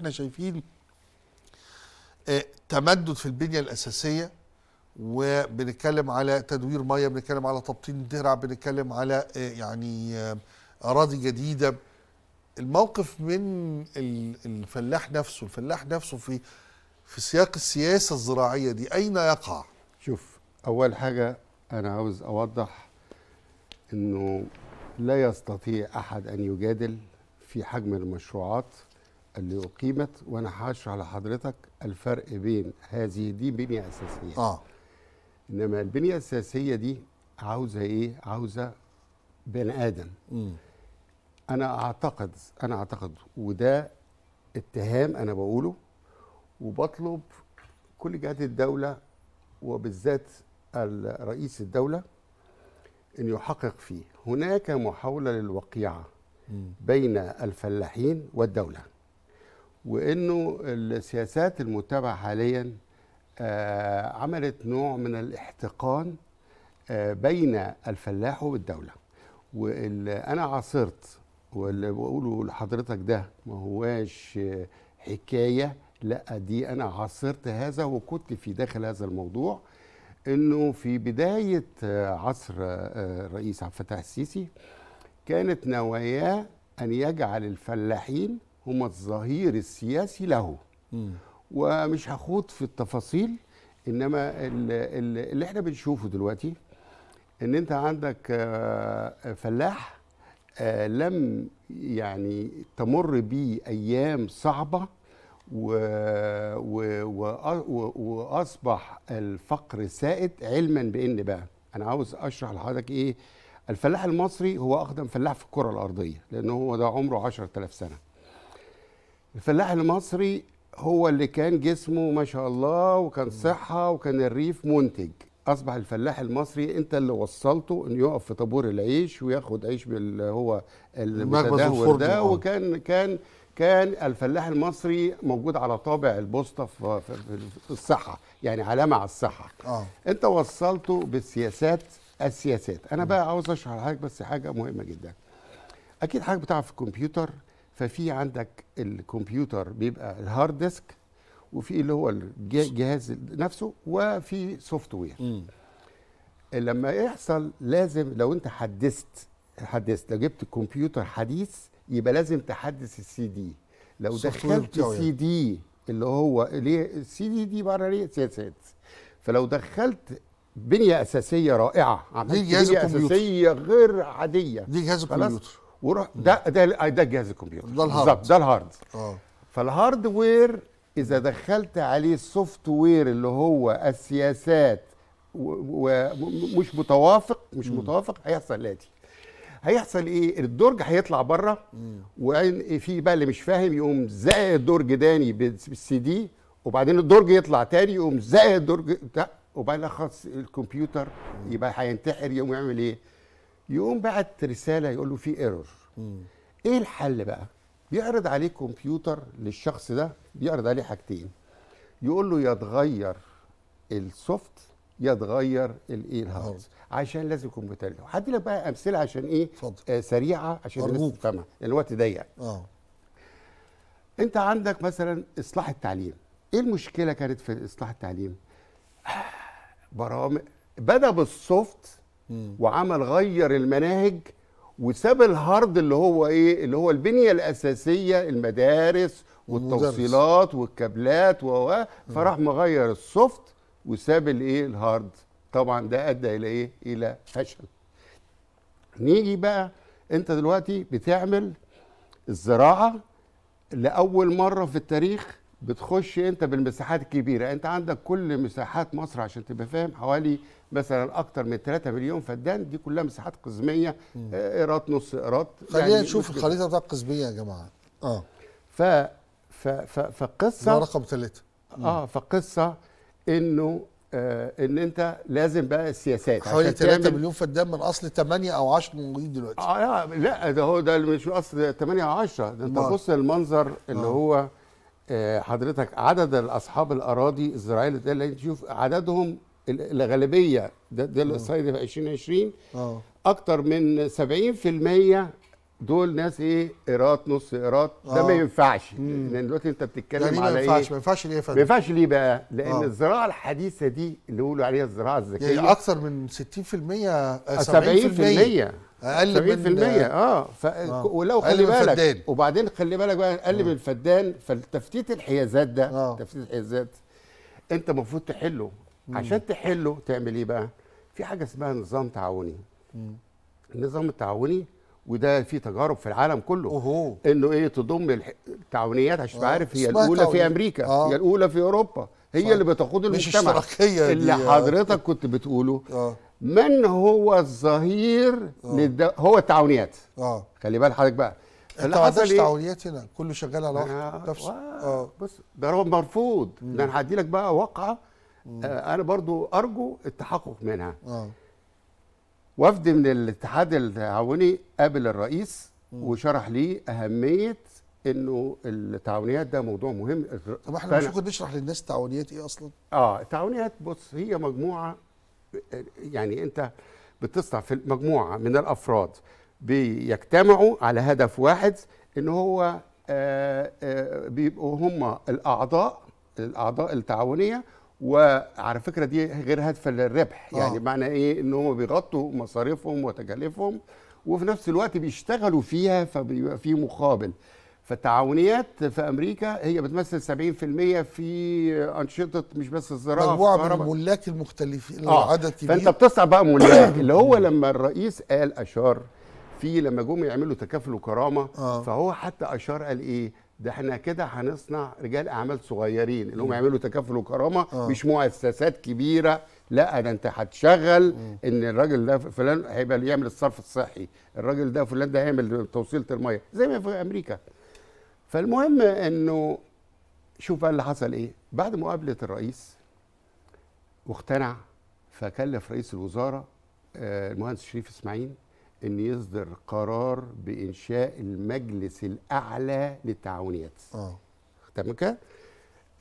احنا شايفين آه، تمدد في البنيه الاساسيه وبنتكلم على تدوير ميه بنتكلم على تبطين الدرع بنتكلم على آه، يعني آه، اراضي جديده الموقف من الفلاح نفسه الفلاح نفسه في في سياق السياسه الزراعيه دي اين يقع شوف اول حاجه انا عاوز اوضح انه لا يستطيع احد ان يجادل في حجم المشروعات اللي أقيمت وأنا هشرح لحضرتك الفرق بين هذه دي بنية أساسية آه. إنما البنية الأساسية دي عاوزة إيه؟ عاوزة بني آدم م. أنا أعتقد أنا أعتقد وده اتهام أنا بقوله وبطلب كل جهات الدولة وبالذات رئيس الدولة أن يحقق فيه هناك محاولة للوقيعة بين الفلاحين والدولة وانه السياسات المتبعه حاليا آه، عملت نوع من الاحتقان آه، بين الفلاح والدوله واللي انا عاصرت واللي بقوله لحضرتك ده ما هواش حكايه لا دي انا عاصرت هذا وكنت في داخل هذا الموضوع انه في بدايه عصر آه، الرئيس عبد الفتاح السيسي كانت نواياه ان يجعل الفلاحين هم الظهير السياسي له مم. ومش هخوض في التفاصيل انما اللي, اللي احنا بنشوفه دلوقتي ان انت عندك آه، فلاح آه، لم يعني تمر به ايام صعبه واصبح الفقر سائد علما بان بقى انا عاوز اشرح لحضرتك ايه الفلاح المصري هو اقدم فلاح في الكره الارضيه لان هو ده عمره 10000 سنه الفلاح المصري هو اللي كان جسمه ما شاء الله وكان صحة وكان الريف منتج أصبح الفلاح المصري أنت اللي وصلته إنه يقف في طابور العيش وياخد عيش باللي هو المتدهور ده آه. وكان كان كان الفلاح المصري موجود على طابع البوسطه في الصحه يعني علامه على الصحه آه. انت وصلته بالسياسات السياسات انا بقى عاوز اشرح لحضرتك بس حاجه مهمه جدا اكيد حضرتك بتعرف الكمبيوتر ففي عندك الكمبيوتر بيبقى الهارد ديسك وفي اللي هو الجهاز نفسه وفي سوفت وير لما يحصل لازم لو انت حدثت حدثت لو جبت كمبيوتر حديث يبقى لازم تحدث السي دي لو دخلت السي يعني. دي اللي هو ليه السي دي دي بره ليه سياسات فلو دخلت بنيه اساسيه رائعه عملت بنيه اساسيه غير عاديه دي جهاز الكمبيوتر وروح ده ده ده جهاز الكمبيوتر ده الهارد بالظبط ده الهارد اه فالهارد وير اذا دخلت عليه السوفت وير اللي هو السياسات ومش متوافق مش متوافق هيحصل الاتي هيحصل ايه الدرج هيطلع بره وفي بقى اللي مش فاهم يقوم زق الدرج داني بالسي دي وبعدين الدرج يطلع تاني يقوم زق الدرج ده وبعدين خلاص الكمبيوتر يبقى هينتحر يقوم يعمل ايه يقوم بعت رساله يقول له في ايرور ايه الحل بقى بيعرض عليه كمبيوتر للشخص ده بيعرض عليه حاجتين يقول له يا السوفت يا تغير الايه الهارد عشان لازم الكمبيوتر له حد لك بقى امثله عشان ايه فضل. آه سريعه عشان الناس تفهمها الوقت ضيق اه انت عندك مثلا اصلاح التعليم ايه المشكله كانت في اصلاح التعليم آه، برامج بدا بالسوفت وعمل غير المناهج وساب الهارد اللي هو ايه اللي هو البنيه الاساسيه المدارس والتوصيلات والكابلات و فراح مغير السوفت وساب الايه الهارد طبعا ده ادى الى ايه الى فشل نيجي بقى انت دلوقتي بتعمل الزراعه لاول مره في التاريخ بتخش انت بالمساحات الكبيره انت عندك كل مساحات مصر عشان تبقى فاهم حوالي مثلا اكتر من 3 مليون فدان دي كلها مساحات قزميه قيراط آه، نص قيراط خلينا يعني نشوف الخريطه بتاع القزميه يا جماعه اه ف ف ف فقصه رقم ثلاثه اه فقصه انه آه ان انت لازم بقى السياسات حوالي 3 مليون فدان من اصل 8 او 10 موجودين دلوقتي آه،, اه لا ده هو ده مش اصل 8 او 10 ده انت بص المنظر اللي آه. هو آه، حضرتك عدد اصحاب الاراضي الزراعيه اللي تشوف عددهم الغالبيه ده ده نعم. الاحصائيه في 2020 اه اكتر من 70% دول ناس ايه قيراط نص قيراط ده ما آه. ينفعش لان دلوقتي انت بتتكلم يعني على ايه ما ينفعش ما ينفعش ليه يا ما ينفعش ليه بقى لان آه. الزراعه الحديثه دي اللي بيقولوا عليها الزراعه الذكيه يعني اكثر من 60% 70% آه، آه، اقل اقل 70% من اه, ف... آه. ولو خلي بالك الفدان. وبعدين خلي بالك بقى اقل من الفدان فالتفتيت الحيازات ده آه. تفتيت الحيازات انت المفروض تحله مم. عشان تحله تعمل ايه بقى في حاجه اسمها نظام تعاوني النظام التعاوني وده في تجارب في العالم كله أوهو. انه ايه تضم التعاونيات عشان آه. عارف هي الاولى تعاوني. في امريكا آه. هي الاولى في اوروبا هي صحيح. اللي بتقود المجتمع اللي آه. حضرتك كنت بتقوله آه. من هو الظهير آه. للد... هو التعاونيات اه خلي بال حضرتك بقى انت ما عندكش إيه؟ تعاونيات هنا كله شغال على آه. واحد نفسه اه بص ده رغم مرفوض ده انا هدي لك بقى واقعه آه انا برضو ارجو التحقق منها آه. وفد من الاتحاد التعاوني قابل الرئيس وشرح ليه اهميه انه التعاونيات ده موضوع مهم طب احنا مش ممكن نشرح للناس التعاونيات ايه اصلا؟ اه التعاونيات بص هي مجموعه يعني انت بتصنع في مجموعه من الافراد بيجتمعوا على هدف واحد ان هو آه، آه، بيبقوا هم الاعضاء الاعضاء التعاونيه وعلى فكره دي غير هادفه للربح آه. يعني معنى ايه ان هم بيغطوا مصاريفهم وتكاليفهم وفي نفس الوقت بيشتغلوا فيها فبيبقى في مقابل فالتعاونيات في امريكا هي بتمثل 70% في انشطه مش بس الزراعه مجموعه من الملاك المختلفين آه. عدد كبير فانت بتصنع بقى ملاك اللي هو لما الرئيس قال اشار في لما جم يعملوا تكافل وكرامه آه. فهو حتى اشار قال ايه ده احنا كده هنصنع رجال اعمال صغيرين اللي هم يعملوا تكافل وكرامه آه. مش مؤسسات كبيره لا ده انت هتشغل ان الراجل ده فلان هيبقى يعمل الصرف الصحي الراجل ده فلان ده هيعمل توصيله الميه زي ما في امريكا فالمهم انه شوف بقى اللي حصل ايه بعد مقابله الرئيس واقتنع فكلف رئيس الوزاره آه، المهندس شريف اسماعيل ان يصدر قرار بانشاء المجلس الاعلى للتعاونيات اه تمام كده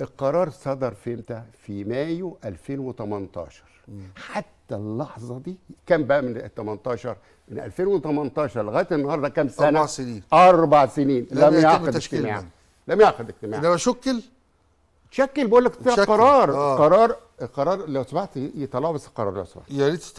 القرار صدر في امتى في مايو 2018 م. حتى اللحظه دي كام بقى من 18 من 2018 لغايه النهارده كام سنه اربع سنين اربع سنين لم, لم يعقد اجتماع لم يعقد اجتماع ده شكل شكل بقول لك قرار آه. قرار قرار لو سمحت يطلعوا بس القرار لو سمحت يا ريت